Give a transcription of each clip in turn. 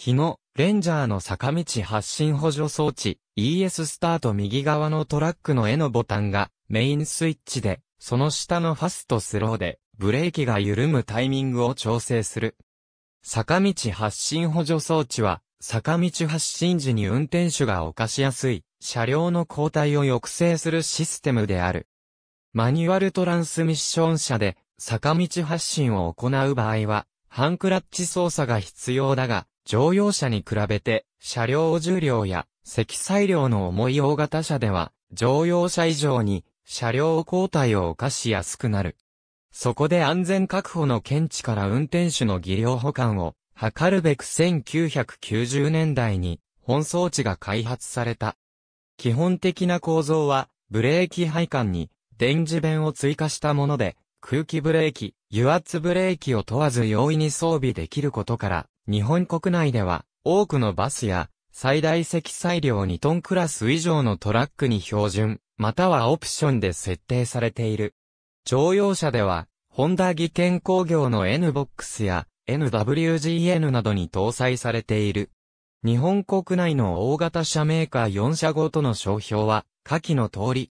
日野、レンジャーの坂道発進補助装置、ES スタート右側のトラックの絵のボタンがメインスイッチで、その下のファストスローで、ブレーキが緩むタイミングを調整する。坂道発進補助装置は、坂道発進時に運転手が犯しやすい、車両の交代を抑制するシステムである。マニュアルトランスミッション車で、坂道発進を行う場合は、ハンクラッチ操作が必要だが、乗用車に比べて、車両重量や積載量の重い大型車では、乗用車以上に車両交代を犯しやすくなる。そこで安全確保の見地から運転手の技量保管を図るべく1990年代に本装置が開発された。基本的な構造はブレーキ配管に電磁弁を追加したもので空気ブレーキ、油圧ブレーキを問わず容易に装備できることから日本国内では、多くのバスや、最大積載量2トンクラス以上のトラックに標準、またはオプションで設定されている。乗用車では、ホンダ技研工業の NBOX や NWGN などに搭載されている。日本国内の大型車メーカー4社ごとの商標は、下記の通り。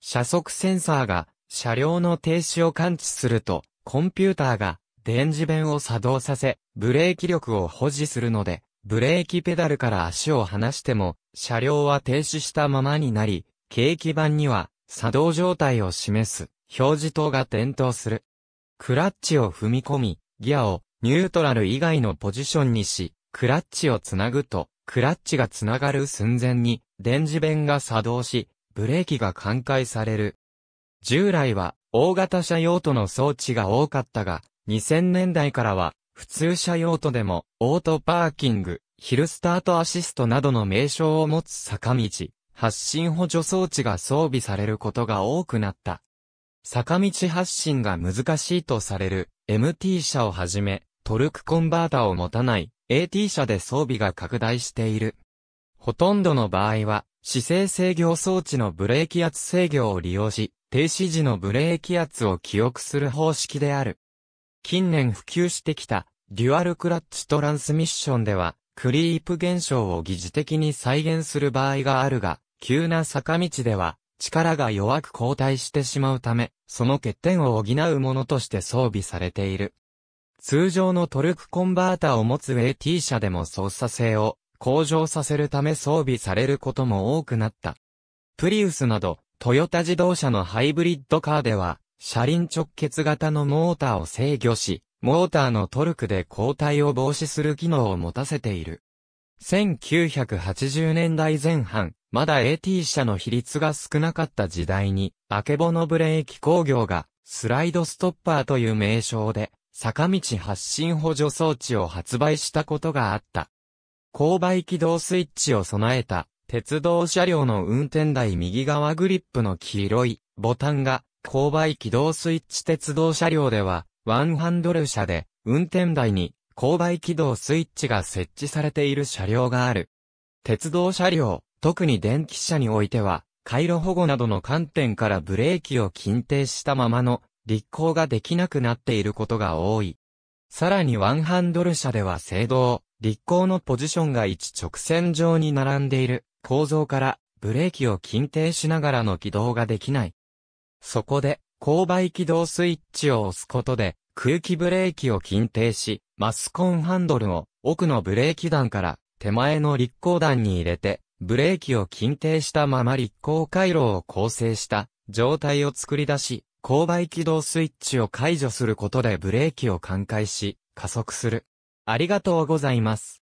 車速センサーが車両の停止を感知すると、コンピューターが電磁弁を作動させ、ブレーキ力を保持するので、ブレーキペダルから足を離しても、車両は停止したままになり、景気板には作動状態を示す表示灯が点灯する。クラッチを踏み込み、ギアをニュートラル以外のポジションにし、クラッチをつなぐと、クラッチがつながる寸前に電磁弁が作動し、ブレーキが寛解される。従来は大型車用途の装置が多かったが、2000年代からは、普通車用途でも、オートパーキング、ヒルスタートアシストなどの名称を持つ坂道、発進補助装置が装備されることが多くなった。坂道発進が難しいとされる MT 車をはじめ、トルクコンバータを持たない AT 車で装備が拡大している。ほとんどの場合は、姿勢制御装置のブレーキ圧制御を利用し、停止時のブレーキ圧を記憶する方式である。近年普及してきた、デュアルクラッチトランスミッションでは、クリープ現象を疑似的に再現する場合があるが、急な坂道では、力が弱く後退してしまうため、その欠点を補うものとして装備されている。通常のトルクコンバータを持つ AT 車でも操作性を向上させるため装備されることも多くなった。プリウスなど、トヨタ自動車のハイブリッドカーでは、車輪直結型のモーターを制御し、モーターのトルクで後退を防止する機能を持たせている。1980年代前半、まだ AT 車の比率が少なかった時代に、アケボのブレーキ工業が、スライドストッパーという名称で、坂道発進補助装置を発売したことがあった。勾配起動スイッチを備えた、鉄道車両の運転台右側グリップの黄色いボタンが勾配機動スイッチ鉄道車両では、ワンハンドル車で、運転台に、勾配機動スイッチが設置されている車両がある。鉄道車両、特に電気車においては、回路保護などの観点からブレーキを禁定したままの、立行ができなくなっていることが多い。さらにワンハンドル車では制動、立行のポジションが一直線上に並んでいる構造から、ブレーキを禁定しながらの起動ができない。そこで、勾配起動スイッチを押すことで、空気ブレーキを禁定し、マスコンハンドルを奥のブレーキ段から手前の立行段に入れて、ブレーキを禁定したまま立行回路を構成した状態を作り出し、勾配起動スイッチを解除することでブレーキを寛解し、加速する。ありがとうございます。